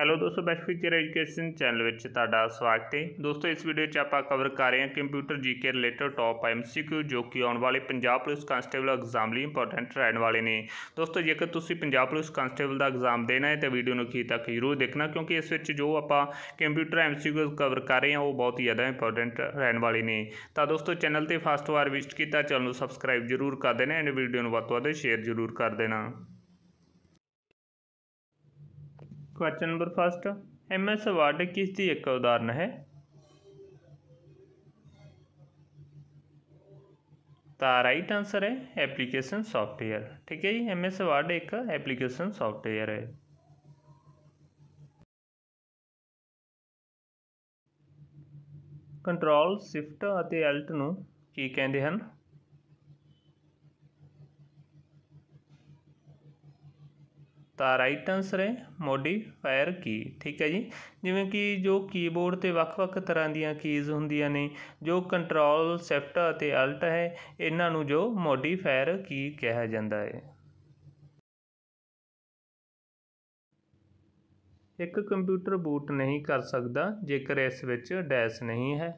hello ਦੋਸਤੋ best feature education channel ਵਿੱਚ ਤੁਹਾਡਾ ਸਵਾਗਤ ਹੈ ਦੋਸਤੋ ਇਸ ਵੀਡੀਓ 'ਚ ਆਪਾਂ ਕਵਰ ਕਰ ਰਹੇ ਹਾਂ computer GK related top MCQ ਜੋ ਕਿ ਆਉਣ ਵਾਲੇ ਪੰਜਾਬ ਪੁਲਿਸ ਕਾਂਸਟੇਬਲ ਐਗਜ਼ਾਮ ਲਈ ਇੰਪੋਰਟੈਂਟ ਰਹਿਣ ਵਾਲੇ ਨੇ ਦੋਸਤੋ ਜੇਕਰ ਤੁਸੀਂ ਪੰਜਾਬ ਪੁਲਿਸ ਕਾਂਸਟੇਬਲ ਦਾ ਐਗਜ਼ਾਮ ਦੇਣਾ ਹੈ ਤਾਂ ਵੀਡੀਓ ਨੂੰ ਅਖੀਰ ਤੱਕ ਜ਼ਰੂਰ ਦੇਖਣਾ ਕਿਉਂਕਿ ਇਸ ਵਿੱਚ ਜੋ ਆਪਾਂ ਕੰਪਿਊਟਰ ਐਮਸੀਕਿਊ ਕਵਰ ਕਰ ਰਹੇ ਹਾਂ ਉਹ ਬਹੁਤ ਹੀ ਜ਼ਿਆਦਾ ਇੰਪੋਰਟੈਂਟ ਰਹਿਣ ਵਾਲੇ ਨੇ ਤਾਂ ਦੋਸਤੋ ਚੈਨਲ ਤੇ ਫਸਟ ਵਾਰ ਵਿਜ਼ਿਟ ਕੀਤਾ ਚੈਨਲ ਨੂੰ ਸਬਸਕ੍ਰਾਈਬ ਜ਼ਰੂਰ ਕਰ ਦੇਣਾ ਐਂਡ ਵੀਡੀਓ ਨੂੰ ਵੱਧ ਤੋਂ ਵੱਧ ਸ਼ੇਅਰ ਜ਼ਰੂਰ ਕਰ ਦੇਣਾ question number 1 M S word ਕਿਸ ਦੀ ਇੱਕ ਉਦਾਹਰਨ ਹੈ ਤਾਂ ਰਾਈਟ ਆਨਸਰ ਹੈ ਐਪਲੀਕੇਸ਼ਨ ਸੌਫਟਵੇਅਰ ਠੀਕ ਹੈ ਜੀ ਐਮ ਐਸ ਵਰਡ ਇੱਕ ਐਪਲੀਕੇਸ਼ਨ ਸੌਫਟਵੇਅਰ ਹੈ ਕੰਟਰੋਲ ਸ਼ਿਫਟ ਅਤੇ ਐਲਟ ਨੂੰ ਕੀ ਕਹਿੰਦੇ ਹਨ ਤਾਂ ਰਾਈਟ ਆਨਸਰ ਹੈ ਮੋਡੀਫਾਇਰ ਕੀ ਠੀਕ ਹੈ ਜੀ ਜਿਵੇਂ ਕਿ ਜੋ ਕੀਬੋਰਡ ਤੇ ਵੱਖ-ਵੱਖ ਤਰ੍ਹਾਂ ਦੀਆਂ ਕੀਜ਼ ਹੁੰਦੀਆਂ ਨੇ ਜੋ ਕੰਟਰੋਲ ਸ਼ਿਫਟ ਅਤੇ ਅਲਟ ਹੈ ਇਹਨਾਂ ਨੂੰ ਜੋ ਮੋਡੀਫਾਇਰ ਕੀ ਕਿਹਾ ਜਾਂਦਾ ਹੈ ਇੱਕ ਕੰਪਿਊਟਰ ਬੂਟ ਨਹੀਂ ਕਰ ਸਕਦਾ ਜੇਕਰ ਇਸ ਵਿੱਚ ਡੈਸ਼ ਨਹੀਂ ਹੈ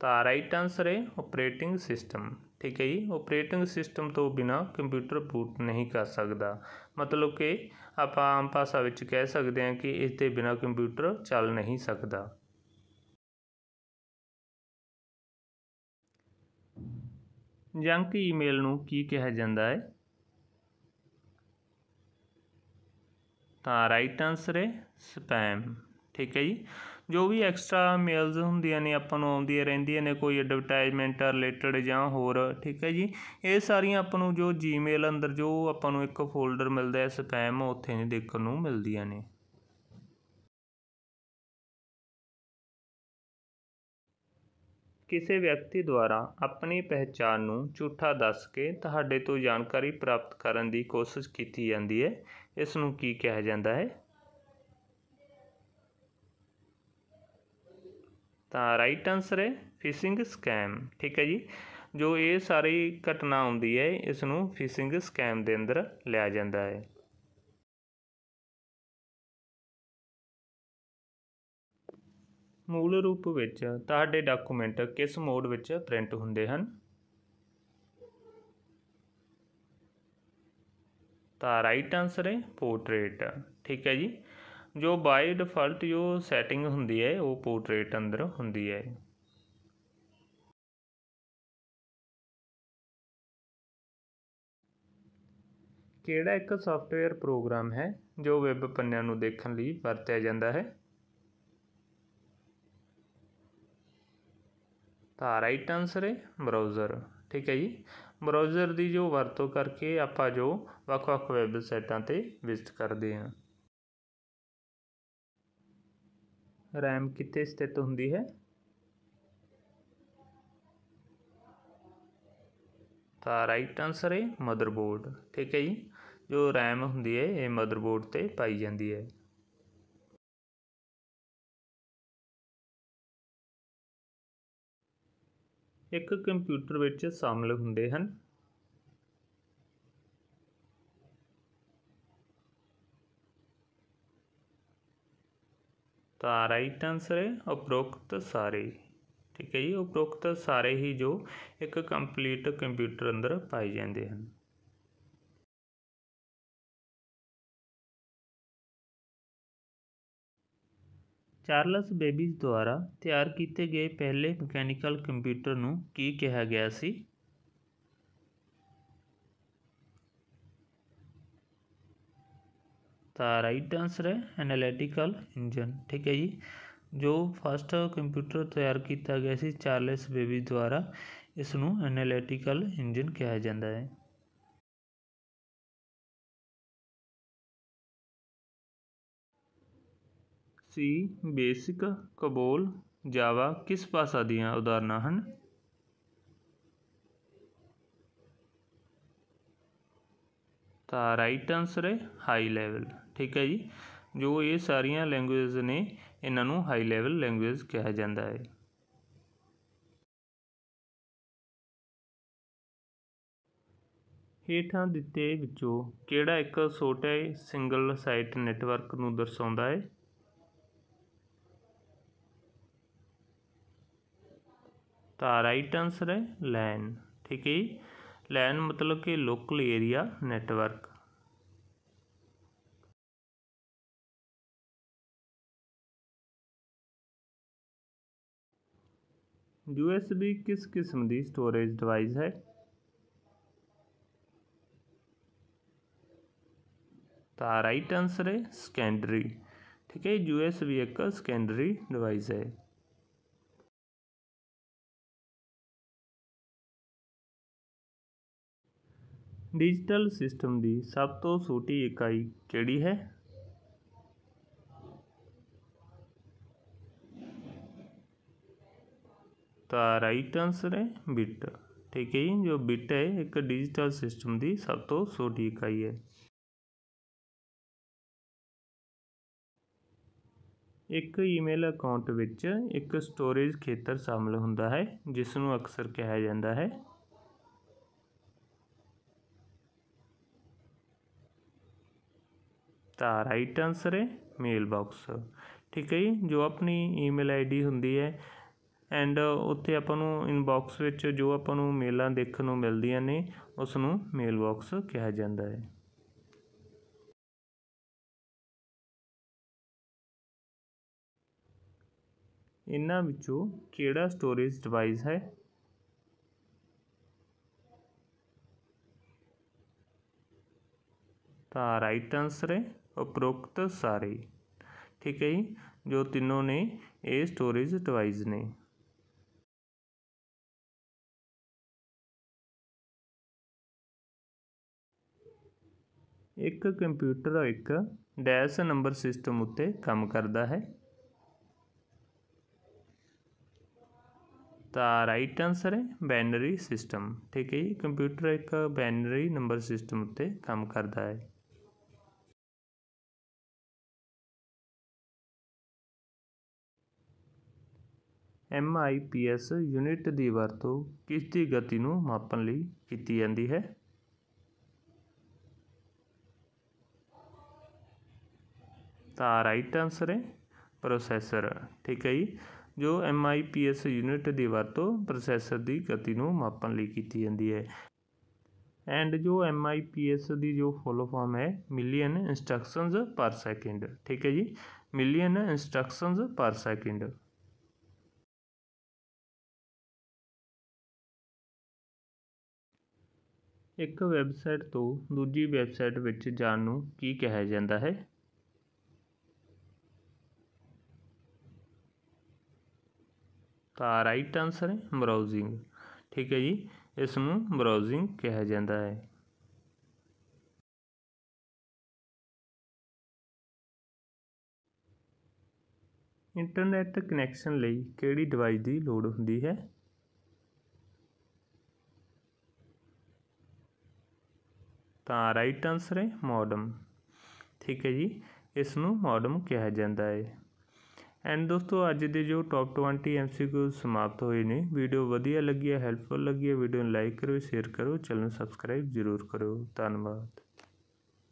ਤਾਂ ਰਾਈਟ ਆਨਸਰ ਹੈ ਆਪਰੇਟਿੰਗ ਸਿਸਟਮ ਠੀਕ ਹੈ ਜੀ ਆਪਰੇਟਿੰਗ ਸਿਸਟਮ ਤੋਂ ਬਿਨਾ ਕੰਪਿਊਟਰ ਬੂਟ ਨਹੀਂ ਕਰ ਸਕਦਾ ਮਤਲਬ ਕਿ ਆਪਾਂ ਆਮ ਭਾਸ਼ਾ ਵਿੱਚ ਕਹਿ ਸਕਦੇ ਹਾਂ ਕਿ ਇਸ ਦੇ ਬਿਨਾ ਕੰਪਿਊਟਰ ਚੱਲ ਨਹੀਂ ਸਕਦਾ ਜੰਕ ਈਮੇਲ ਨੂੰ ਕੀ ਕਿਹਾ ਜਾਂਦਾ ਹੈ ਤਾਂ ਰਾਈਟ ਆਨਸਰ ਹੈ ਸਪੈਮ ਠੀਕ ਹੈ ਜੀ ਜੋ ਵੀ ਐਕਸਟਰਾ ਮੇਲਸ ਹੁੰਦੀਆਂ ਨੇ ਆਪਾਂ ਨੂੰ ਆਉਂਦੀਆਂ ਰਹਿੰਦੀਆਂ ਨੇ ਕੋਈ ਐਡਵਰਟਾਈਜ਼ਮੈਂਟ ਰਿਲੇਟਡ ਜਾਂ ਹੋਰ ਠੀਕ ਹੈ ਜੀ ਇਹ ਸਾਰੀਆਂ ਆਪਾਂ ਨੂੰ ਜੋ ਜੀਮੇਲ ਅੰਦਰ ਜੋ ਆਪਾਂ ਨੂੰ ਇੱਕ ਫੋਲਡਰ ਮਿਲਦਾ ਹੈ ਸਪੈਮ ਉੱਥੇ ਨਹੀਂ ਦੇਖਣ ਨੂੰ ਮਿਲਦੀਆਂ ਨੇ ਕਿਸੇ ਵਿਅਕਤੀ ਦੁਆਰਾ ਆਪਣੀ ਪਹਿਚਾਣ ਨੂੰ ਝੂਠਾ ਦੱਸ ਕੇ ਤੁਹਾਡੇ ਤੋਂ ਜਾਣਕਾਰੀ ਪ੍ਰਾਪਤ ਕਰਨ ਦੀ ਕੋਸ਼ਿਸ਼ ਕੀਤੀ ਜਾਂਦੀ ਹੈ ਇਸ ਨੂੰ ਕੀ ਕਿਹਾ ਜਾਂਦਾ ਹੈ ਤਾਂ ਰਾਈਟ ਆਨਸਰ ਹੈ ਫਿਸ਼ਿੰਗ ਸਕੈਮ ਠੀਕ ਹੈ ਜੀ ਜੋ ਇਹ ਸਾਰੀ ਘਟਨਾ ਹੁੰਦੀ ਹੈ ਇਸ ਨੂੰ ਫਿਸ਼ਿੰਗ ਸਕੈਮ ਦੇ ਅੰਦਰ ਲਿਆ ਜਾਂਦਾ ਹੈ ਮੂਲ ਰੂਪ ਵਿੱਚ ਤੁਹਾਡੇ ਡਾਕੂਮੈਂਟ ਕਿਸ ਮੋਡ ਵਿੱਚ ਪ੍ਰਿੰਟ ਹੁੰਦੇ ਹਨ ਤਾਂ ਰਾਈਟ ਆਨਸਰ ਹੈ ਪੋਰਟਰੇਟ ਠੀਕ ਹੈ ਜੀ ਜੋ ਬਾਈ ਡਿਫਾਲਟ ਜੋ ਸੈਟਿੰਗ ਹੁੰਦੀ ਹੈ ਉਹ ਪੋਰਟਰੇਟ ਅੰਦਰ ਹੁੰਦੀ ਹੈ ਕਿਹੜਾ ਇੱਕ ਸੌਫਟਵੇਅਰ ਪ੍ਰੋਗਰਾਮ ਹੈ ਜੋ ਵੈਬ ਪੰਨਿਆਂ ਨੂੰ ਦੇਖਣ ਲਈ ਵਰਤਿਆ ਜਾਂਦਾ ਹੈ ਤਾਂ ਰਾਈਟ ਆਨਸਰ ਹੈ ਬਰਾਊਜ਼ਰ ਠੀਕ ਹੈ ਜੀ ਬਰਾਊਜ਼ਰ ਦੀ ਜੋ ਵਰਤੋਂ ਕਰਕੇ ਆਪਾਂ ਜੋ ਵੱਖ-ਵੱਖ ਵੈਬਸਾਈਟਾਂ ਤੇ ਵਿਜ਼ਿਟ ਕਰਦੇ ਹਾਂ ਰੈਮ ਕਿੱਥੇ ਸਥਿਤ ਹੁੰਦੀ ਹੈ ਤਾਂ ਰਾਈਟ ਆਨਸਰ ਹੈ ਮਦਰਬੋਰਡ ਠੀਕ ਹੈ ਜੀ ਜੋ ਰੈਮ ਹੁੰਦੀ ਹੈ ਇਹ ਮਦਰਬੋਰਡ ਤੇ ਪਾਈ ਜਾਂਦੀ ਹੈ ਇੱਕ ਕੰਪਿਊਟਰ ਵਿੱਚ ਸ਼ਾਮਲ ਹੁੰਦੇ ਹਨ ਦਾ ਰਾਈਟ ਆਨਸਰ ਹੈ ਉਪਰੋਕਤ ਸਾਰੇ ਠੀਕ ਹੈ ਜੀ ਉਪਰੋਕਤ ਸਾਰੇ ਹੀ ਜੋ ਇੱਕ ਕੰਪਲੀਟ ਕੰਪਿਊਟਰ ਅੰਦਰ ਪਾਏ ਜਾਂਦੇ ਹਨ ਚਾਰਲਸ ਬੇਬੀਜ਼ ਦੁਆਰਾ ਤਿਆਰ ਕੀਤੇ ਗਏ ਪਹਿਲੇ ਮਕੈਨੀਕਲ ਕੰਪਿਊਟਰ ਨੂੰ ਕੀ ਕਿਹਾ ਗਿਆ ਸੀ ਤਾਂ ਰਾਈਟ ਆਨਸਰ ਹੈ ਐਨਾਲਿਟਿਕਲ ਇੰਜਨ ਠੀਕ ਹੈ ਜੀ ਜੋ ਫਸਟ ਕੰਪਿਊਟਰ ਤਿਆਰ ਕੀਤਾ ਗਿਆ ਸੀ ਚਾਰਲਸ ਬੇਬੀ ਦੁਆਰਾ ਇਸ ਨੂੰ ਐਨਾਲਿਟਿਕਲ ਇੰਜਨ ਕਿਹਾ ਜਾਂਦਾ ਹੈ ਸੀ ਬੇਸਿਕ ਕਬੋਲ ਜਾਵਾ ਕਿਸ ਭਾਸ਼ਾ ਦੀਆਂ ਉਦਾਹਰਨਾਂ ਹਨ ਤਾਂ ਰਾਈਟ ਆਨਸਰ ਹੈ ਹਾਈ ਲੈਵਲ ਠੀਕ ਹੈ ਜੀ ਜੋ ਇਹ ਸਾਰੀਆਂ ਲੈਂਗੁਏਜ ਨੇ ਇਹਨਾਂ ਨੂੰ ਹਾਈ ਲੈਵਲ ਲੈਂਗੁਏਜ ਕਿਹਾ ਜਾਂਦਾ ਹੈ ਹੇਠਾਂ ਦਿੱਤੇ ਵਿੱਚੋਂ ਕਿਹੜਾ ਇੱਕ ਛੋਟੇ ਸਿੰਗਲ ਸਾਈਟ ਨੈਟਵਰਕ ਨੂੰ ਦਰਸਾਉਂਦਾ ਹੈ ਤਾਂ ਰਾਈਟ ਆਨਸਰ ਹੈ ਲੈਨ ਠੀਕ ਹੈ ਲੈਨ ਮਤਲਬ ਕਿ local area network U S B ਕਿਸ ਕਿਸਮ ਦੀ ਸਟੋਰੇਜ ਡਿਵਾਈਸ ਹੈ ਤਾਂ ਰਾਈਟ ਆਨਸਰ ਹੈ ठीक है यू एस बी एक सेकेंडरी डिवाइस है डिजिटल सिस्टम की सब तो छोटी इकाई कि है ਤਾਂ ਰਾਈਟ ਆਨਸਰ ਹੈ ਬਿਟ ਠੀਕ ਹੈ ਜੀ ਜੋ ਬਿਟ ਹੈ ਇੱਕ ਡਿਜੀਟਲ ਸਿਸਟਮ ਦੀ ਸਭ ਤੋਂ ਛੋਟੀ ਇਕਾਈ ਹੈ ਇੱਕ ਈਮੇਲ ਅਕਾਊਂਟ ਵਿੱਚ ਇੱਕ ਸਟੋਰੇਜ ਖੇਤਰ ਸ਼ਾਮਲ ਹੁੰਦਾ ਹੈ ਜਿਸ ਨੂੰ ਅਕਸਰ ਕਿਹਾ ਜਾਂਦਾ ਹੈ ਤਾਂ ਰਾਈਟ ਆਨਸਰ ਹੈ ਮੇਲ ਬਾਕਸ ਠੀਕ ਹੈ ਜੀ ਜੋ ਆਪਣੀ ਈਮੇਲ ਆਈਡੀ ਹੁੰਦੀ ਹੈ ਐਂਡ ਉੱਥੇ ਆਪਾਂ ਨੂੰ ਇਨਬਾਕਸ ਵਿੱਚ ਜੋ ਆਪਾਂ ਨੂੰ ਮੇਲਾਂ ਦੇਖਣ ਨੂੰ ਮਿਲਦੀਆਂ ਨੇ ਉਸ ਨੂੰ ਮੇਲ ਬਾਕਸ ਕਿਹਾ ਜਾਂਦਾ ਹੈ ਇਹਨਾਂ ਵਿੱਚੋਂ ਕਿਹੜਾ ਸਟੋਰੇਜ ਡਿਵਾਈਸ ਹੈ ਤਾਂ ਰਾਈਟ ਆਨਸਰ ਹੈ ਉਪਰੋਕਤ ਸਾਰੇ ਠੀਕ ਹੈ ਜੀ ਜੋ ਤਿੰਨੋਂ ਨੇ ਇਹ ਸਟੋਰੇਜ ਡਿਵਾਈਸ ਨੇ ਇੱਕ ਕੰਪਿਊਟਰ ਇੱਕ ਡੈਸ਼ ਨੰਬਰ ਸਿਸਟਮ ਉੱਤੇ ਕੰਮ ਕਰਦਾ ਹੈ ਤਾਂ ਰਾਈਟ ਆਨਸਰ ਹੈ ਬੈਨਰੀ ਸਿਸਟਮ ਠੀਕ ਹੈ ਜੀ ਕੰਪਿਊਟਰ ਇੱਕ ਬੈਨਰੀ ਨੰਬਰ ਸਿਸਟਮ ਉੱਤੇ ਕੰਮ ਕਰਦਾ ਹੈ M I P S unit ਦੀ ਵਰਤੋਂ ਕਿਸ ਦੀ ਗਤੀ ਨੂੰ ਮਾਪਣ ਲਈ ਕੀਤੀ ਜਾਂਦੀ ਹੈ ਤਾਂ ਰਾਈਟ ਆਨਸਰ ਹੈ ਪ੍ਰੋਸੈਸਰ ਠੀਕ ਹੈ ਜੀ ਜੋ M I P S unit ਦੀ ਵਰਤੋਂ ਪ੍ਰੋਸੈਸਰ ਦੀ ਗਤੀ ਨੂੰ ਮਾਪਣ ਲਈ ਕੀਤੀ ਜਾਂਦੀ ਹੈ ਐਂਡ ਜੋ ਐਮ ਆਈ ਪੀ ਐਸ ਦੀ ਜੋ ਫੁੱਲ ਫਾਰਮ ਹੈ ਮਿਲੀਅਨ ਇਨਸਟਰਕਸ਼ਨਸ ਪਰ ਸੈਕਿੰਡ ਠੀਕ ਹੈ ਜੀ ਮਿਲੀਅਨ ਇਨਸਟਰਕਸ਼ਨਸ ਪਰ ਸੈਕਿੰਡ ਇੱਕ ਵੈਬਸਾਈਟ ਤੋਂ ਦੂਜੀ ਵੈਬਸਾਈਟ ਵਿੱਚ ਜਾਣ ਨੂੰ ਕੀ ਕਿਹਾ ਜਾਂਦਾ ਹੈ ਤਾਂ ਰਾਈਟ ਆਨਸਰ ਹੈ ਬਰਾਊਜ਼ਿੰਗ ਠੀਕ ਹੈ ਜੀ ਇਸ ਨੂੰ ਬਰਾਊਜ਼ਿੰਗ ਕਿਹਾ ਜਾਂਦਾ ਹੈ ਇੰਟਰਨੈਟ ਕਨੈਕਸ਼ਨ ਲਈ ਕਿਹੜੀ ਡਿਵਾਈਸ ਦੀ ਲੋੜ ਹੁੰਦੀ ਹੈ ਤਾਂ ਰਾਈਟ ਆਨਸਰ ਹੈ ਮੋਡਮ ਠੀਕ ਹੈ ਜੀ ਇਸ ਨੂੰ ਮੋਡਮ ਕਿਹਾ ਜਾਂਦਾ ਹੈ ਐਂਡ ਦੋਸਤੋ ਅੱਜ ਦੇ ਜੋ ਟੌਪ 20 ਐਮਸੀਕਿਊ ਸਮਾਪਤ ਹੋਏ ਨੇ ਵੀਡੀਓ ਵਧੀਆ ਲੱਗੀ ਹੈ ਹੈਲਪਫੁਲ ਲੱਗੀ ਹੈ ਵੀਡੀਓ ਨੂੰ ਲਾਈਕ ਕਰੋ ਸ਼ੇਅਰ ਕਰੋ ਚੈਨਲ ਸਬਸਕ੍ਰਾਈਬ ਜ਼ਰੂਰ ਕਰੋ ਧੰਨਵਾਦ